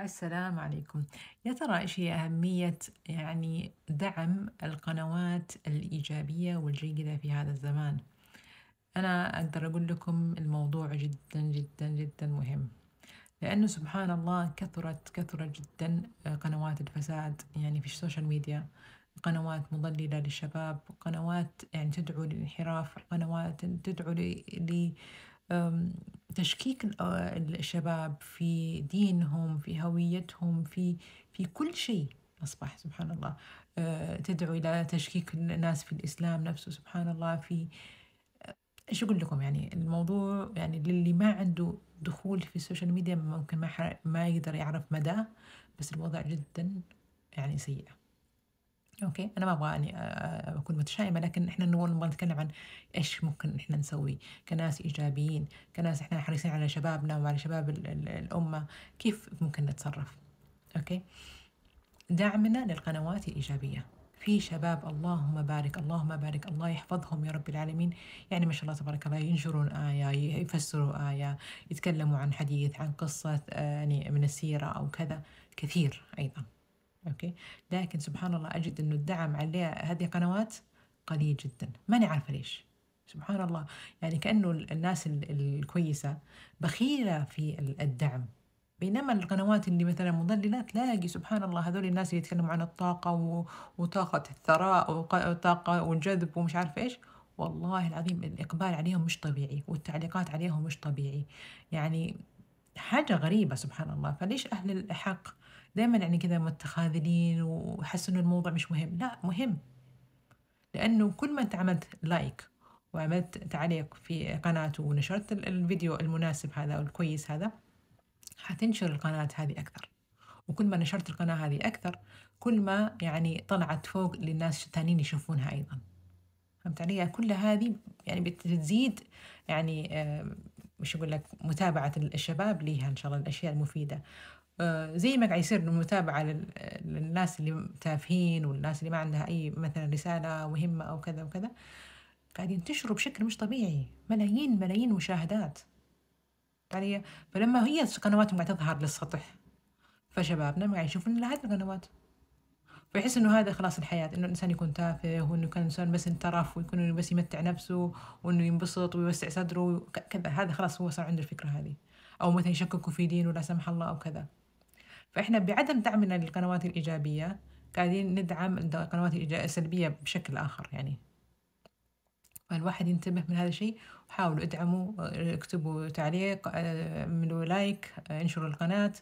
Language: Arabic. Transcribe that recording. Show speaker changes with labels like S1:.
S1: السلام عليكم يا ترى إيش هي أهمية يعني دعم القنوات الإيجابية والجيدة في هذا الزمان؟ أنا أقدر أقول لكم الموضوع جدا جدا جدا مهم لأنه سبحان الله كثرت كثرت جدا قنوات الفساد يعني في السوشيال ميديا قنوات مضللة للشباب قنوات يعني تدعو للانحراف قنوات تدعو ل تشكيك آه، الشباب في دينهم في هويتهم في في كل شيء أصبح سبحان الله أه، تدعو إلى تشكيك الناس في الإسلام نفسه سبحان الله في أه، ايش اقول لكم يعني الموضوع يعني للي ما عنده دخول في السوشيال ميديا ممكن ما, ما يقدر يعرف مداه بس الوضع جدا يعني سيء اوكي انا ما ابغى اني آه، آه، اكون متشائمه لكن احنا نبغى نتكلم عن ايش ممكن احنا نسوي كناس ايجابيين كناس احنا حريصين على شبابنا وعلى شباب الامه كيف ممكن نتصرف اوكي دعمنا للقنوات الايجابيه في شباب اللهم بارك اللهم بارك الله يحفظهم يا رب العالمين يعني ما شاء الله تبارك الله ينشرون آية يفسروا آية يتكلموا عن حديث عن قصة آه، يعني من السيرة أو كذا كثير أيضا اوكي لكن سبحان الله اجد انه الدعم عليه هذه القنوات قليل جدا ماني عارفه ليش سبحان الله يعني كانه الناس الكويسه بخيله في الدعم بينما القنوات اللي مثلا مضلله تلاقي سبحان الله هذول الناس اللي يتكلموا عن الطاقه وطاقه الثراء وطاقه والجذب ومش عارف ايش والله العظيم الاقبال عليهم مش طبيعي والتعليقات عليهم مش طبيعي يعني حاجه غريبه سبحان الله فليش اهل الحق دائما يعني كذا متخاذلين وحسوا انه الموضوع مش مهم لا مهم لانه كل ما انت عملت لايك وعملت تعليق في قناته ونشرت الفيديو المناسب هذا والكويس هذا حتنشر القناة هذه أكثر وكل ما نشرت القناة هذه أكثر كل ما يعني طلعت فوق للناس الثانيين يشوفونها أيضا فهمت علي؟ يعني كل هذه يعني بتزيد يعني آه، مش أقول لك متابعة الشباب ليها إن شاء الله الأشياء المفيدة آه، زي ما قاعد يصير المتابعة للناس اللي تافهين والناس اللي ما عندها أي مثلا رسالة مهمة أو كذا وكذا قاعد ينتشروا بشكل مش طبيعي ملايين ملايين مشاهدات يعني فلما هي قنواتهم ما تظهر للسطح فشبابنا ما قاعد يشوفون إلا هذه القنوات فيحس انه هذا خلاص الحياه انه الانسان يكون تافه وانه كان الانسان بس انترف ويكون بس يمتع نفسه وانه ينبسط ويوسع صدره كذا هذا خلاص هو صار عنده الفكره هذه او مثلا يشككوا في دينه لا سمح الله او كذا فإحنا بعدم دعمنا للقنوات الإيجابية قاعدين ندعم القنوات السلبية بشكل آخر يعني فالواحد ينتبه من هذا الشيء وحاولوا ادعموا اكتبوا تعليق آه، اعملوا لايك آه، انشروا القناة